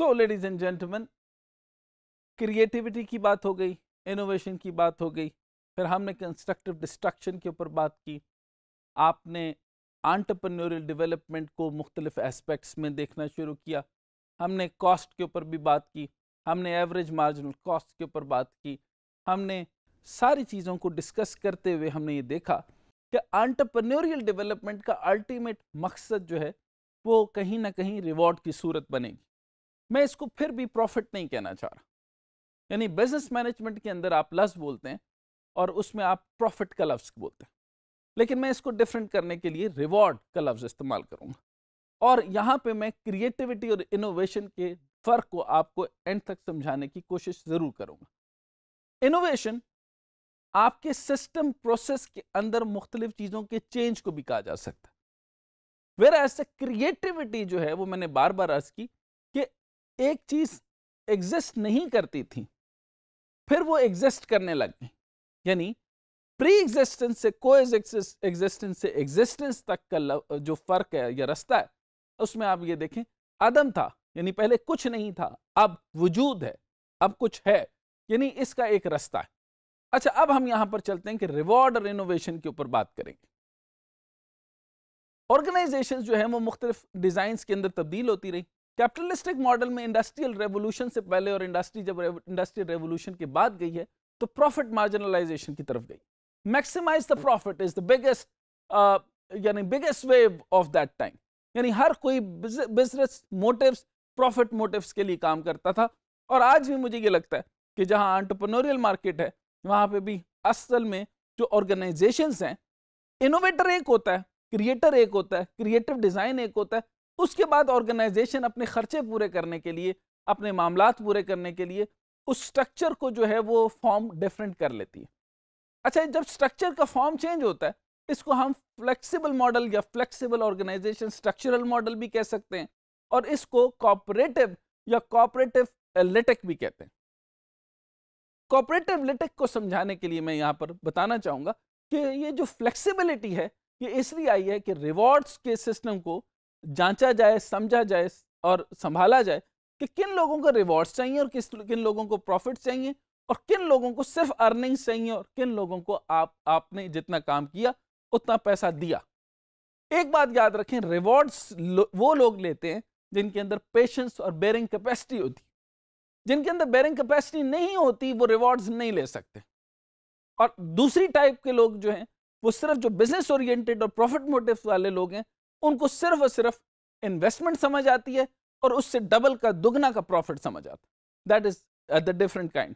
So ladies and gentleman creativity की बात हो गई इनोवेशन की बात हो गई फिर हमने कंस्ट्रक्टिव डिस्ट्रक्शन के ऊपर बात की आपने आंटरप्रनोरियल डेवलपमेंट को मुख्तलिफ एस्पेक्ट्स में देखना शुरू किया हमने कॉस्ट के ऊपर भी बात की हमने एवरेज मार्जिनल कॉस्ट के ऊपर बात की हमने सारी चीज़ों को डिस्कस करते हुए हमने ये देखा कि आंटरप्रनोरियल डेवलपमेंट का अल्टीमेट मकसद जो है वो कहीं ना कहीं रिवॉर्ड की सूरत बनेगी मैं इसको फिर भी प्रॉफिट नहीं कहना चाह रहा यानी बिजनेस मैनेजमेंट के अंदर आप लफ्ज बोलते हैं और उसमें आप प्रॉफिट का लफ्ज बोलते हैं लेकिन मैं इसको डिफरेंट करने के लिए रिवॉर्ड का लफ्ज इस्तेमाल करूंगा और यहाँ पे मैं क्रिएटिविटी और इनोवेशन के फ़र्क को आपको एंड तक समझाने की कोशिश ज़रूर करूँगा इनोवेशन आपके सिस्टम प्रोसेस के अंदर मुख्तलिफ चीज़ों के चेंज को भी कहा जा सकता है वेर ऐसे क्रिएटिविटी जो है वो मैंने बार बार अर्ज की एक चीज़ एग्जिस्ट नहीं करती थी फिर वो एग्जिस्ट करने लग गई यानी प्री एग्जिस्टेंस से को एग्जिस्टेंस से एग्जिस्टेंस तक का जो फ़र्क है या रास्ता है उसमें आप ये देखें आदम था यानी पहले कुछ नहीं था अब वजूद है अब कुछ है यानी इसका एक रास्ता है अच्छा अब हम यहां पर चलते हैं कि रिवॉर्ड और इनोवेशन के ऊपर बात करेंगे ऑर्गेनाइजेशन जो है वो मुख्तलिफ डिजाइन के अंदर तब्दील होती रही कैपिटलिस्टिक मॉडल में इंडस्ट्रियल रेवोल्यूशन से पहले और इंडस्ट्री जब इंडस्ट्रियल रेवोल्यूशन की बात गई है तो प्रॉफिट मार्जिनलाइजेशन की तरफ गई maximize the hmm. Profit is the biggest यानी biggest wave of that time यानी हर कोई बिजनेस मोटिव्स प्रॉफिट मोटिव्स के लिए काम करता था और आज भी मुझे ये लगता है कि जहाँ एंटरप्रेन्योरियल मार्केट है वहाँ पे भी असल में जो ऑर्गेनाइजेशंस हैं इनोवेटर एक होता है क्रिएटर एक होता है क्रिएटिव डिज़ाइन एक होता है उसके बाद ऑर्गेनाइजेशन अपने ख़र्चे पूरे करने के लिए अपने मामला पूरे करने के लिए उस स्ट्रक्चर को जो है वो फॉर्म डिफरेंट कर लेती है अच्छा जब स्ट्रक्चर का फॉर्म चेंज होता है इसको हम फ्लेक्सिबल मॉडल या फ्लेक्सिबल ऑर्गेनाइजेशन स्ट्रक्चरल मॉडल भी कह सकते हैं और इसको कॉपरेटिव या कॉपरेटिव लिटिक भी कहते हैं कॉपरेटिव लिटिक को समझाने के लिए मैं यहाँ पर बताना चाहूँगा कि ये जो फ्लेक्सिबिलिटी है ये इसलिए आई है कि रिवॉर्ड्स के सिस्टम को जांचा जाए समझा जाए और संभाला जाए कि किन लोगों को रिवॉर्ड्स चाहिए और किस किन लोगों को प्रॉफिट चाहिए और किन लोगों को सिर्फ अर्निंग चाहिए और किन लोगों को आप आपने जितना काम किया उतना पैसा दिया एक बात याद रखें रिवॉर्ड्स लो, वो लोग लेते हैं जिनके अंदर पेशेंस और बेरिंग कैपेसिटी होती जिनके अंदर बेरिंग कैपेसिटी नहीं होती वो रिवॉर्ड्स नहीं ले सकते और दूसरी टाइप के लोग जो हैं वो सिर्फ जो बिजनेस ओरिएंटेड और प्रॉफिट मोटिव वाले लोग हैं उनको सिर्फ और सिर्फ इन्वेस्टमेंट समझ आती है और उससे डबल का दुगना का प्रॉफिट समझ आता है that is the different kind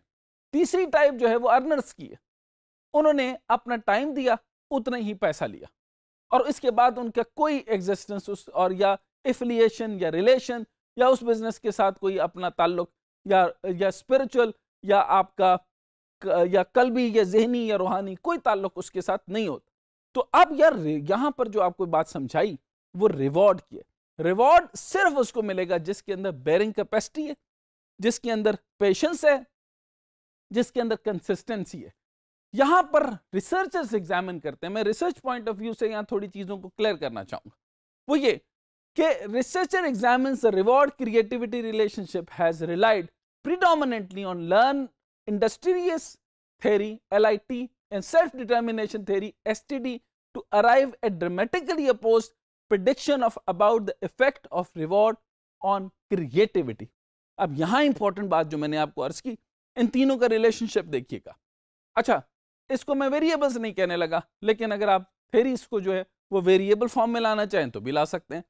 तीसरी टाइप जो है वो अर्नर्स की है उन्होंने अपना टाइम दिया उतना ही पैसा लिया और इसके बाद उनका कोई एग्जिस्टेंस उस और या एफिलिएशन या रिलेशन या उस बिजनेस के साथ कोई अपना ताल्लुक या या स्पिरिचुअल या आपका या भी या जहनी या रूहानी कोई ताल्लुक उसके साथ नहीं होता तो अब यार यहाँ पर जो आपको बात समझाई वो रिवॉर्ड किया रिवॉर्ड सिर्फ उसको मिलेगा जिसके अंदर बेरिंग कैपेसिटी है जिसके अंदर पेशेंस है जिसके अंदर कंसिस्टेंसी है यहां पर रिसर्चर्स एग्जामिन करते हैं मैं रिसर्च पॉइंट ऑफ व्यू से यहां थोड़ी चीज़ों को क्लियर करना चाहूंगा वो ये कि researcher examine reward creativity relationship has relied predominantly on learn predominantly L I T and self determination self S T D to arrive at dramatically oppose prediction of about the effect of reward on creativity. अब यहाँ important बात जो मैंने आपको अर्ज की इन तीनों का relationship देखिएगा अच्छा इसको मैं वेरिएबल्स नहीं कहने लगा लेकिन अगर आप फिर इसको जो है वो वेरिएबल फॉर्म में लाना चाहें तो भी ला सकते हैं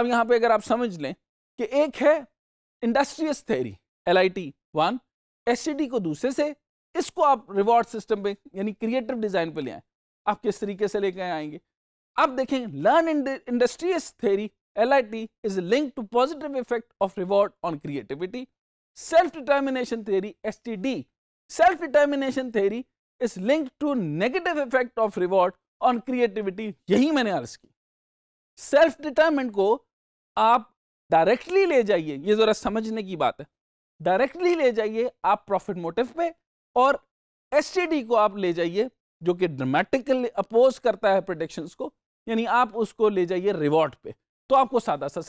अब यहाँ पे अगर आप समझ लें कि एक है industrious theory L I T one S को दूसरे से इसको आप रिवॉर्ड सिस्टम पे यानी क्रिएटिव डिज़ाइन पे ले आए आप किस तरीके से लेके आएंगे अब देखें learn industrious theory L I T is link to positive effect of reward on creativity self determination theory S T D self determination theory is link to negative effect of reward on creativity यही मैंने अर्ज की self डिटर्मेंट को आप directly ले जाइए ये जरा समझने की बात है डायरेक्टली ले जाइए आप प्रॉफिट मोटिव पे और एस को आप ले जाइए जो कि ड्रामेटिकली अपोज करता है प्रोडिक्शन को यानी आप उसको ले जाइए रिवॉर्ड पे तो आपको सादा सा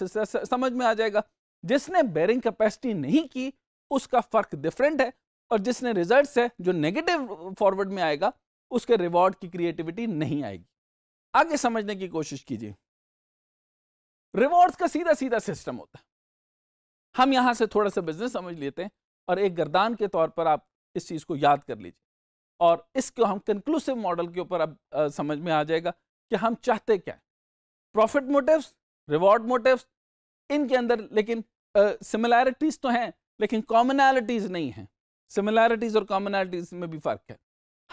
समझ में आ जाएगा जिसने बेरिंग कैपेसिटी नहीं की उसका फ़र्क डिफरेंट है और जिसने रिजल्ट है जो नेगेटिव फॉरवर्ड में आएगा उसके रिवॉर्ड की क्रिएटिविटी नहीं आएगी आगे समझने की कोशिश कीजिए रिवॉर्ड्स का सीधा सीधा सिस्टम होता है हम यहां से थोड़ा सा बिजनेस समझ लेते हैं और एक गर्दान के तौर पर आप इस चीज़ को याद कर लीजिए और इसको हम कंक्लूसिव मॉडल के ऊपर अब आ, समझ में आ जाएगा कि हम चाहते क्या है प्रॉफिट मोटिव्स रिवॉर्ड मोटिव्स इनके अंदर लेकिन सिमिलैरिटीज़ तो हैं लेकिन कॉमनैलिटीज़ नहीं हैं सिमिलैरिटीज़ और कॉमनैलिटीज़ में भी फ़र्क है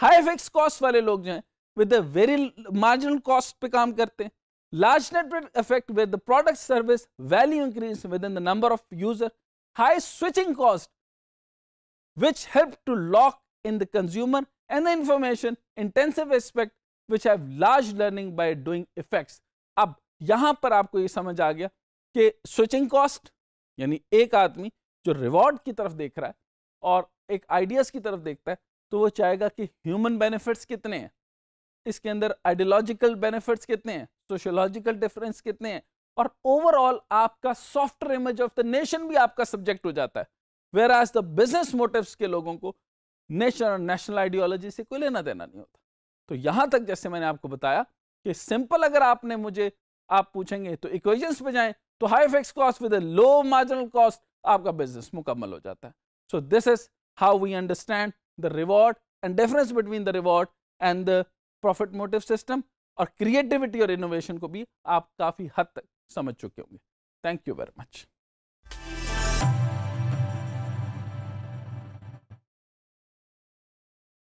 हाई फिक्स कॉस्ट वाले लोग जो हैं विद वेरी मार्जिनल कॉस्ट पे काम करते हैं large network effect with product service value increase with in the number of user high switching cost which help to lock in the consumer and the information intensive aspect which have large learning by doing effects ab yahan par aapko ye samajh aa gaya ki switching cost yani ek aadmi jo reward ki taraf dekh raha है aur ek ideas ki taraf dekhta hai तो wo चाहेगा कि human benefits कितने hain इसके अंदर ideological benefits कितने hain sociological difference कितने hain और ओवरऑल आपका software image of the nation भी आपका सब्जेक्ट हो जाता है whereas the business motives के लोगों को नेशन और नेशनल आइडियोलॉजी से कोई लेना देना नहीं होता तो यहां तक जैसे मैंने आपको बताया कि सिंपल अगर आपने मुझे आप पूछेंगे तो इक्वेशंस पे जाएं तो high fix cost with low marginal cost आपका बिजनेस मुकम्मल हो जाता है so this is how we understand the reward and difference between the reward and the profit motive system और क्रिएटिविटी और इनोवेशन को भी आप काफ़ी हद तक समझ चुके होंगे थैंक यू वेरी मच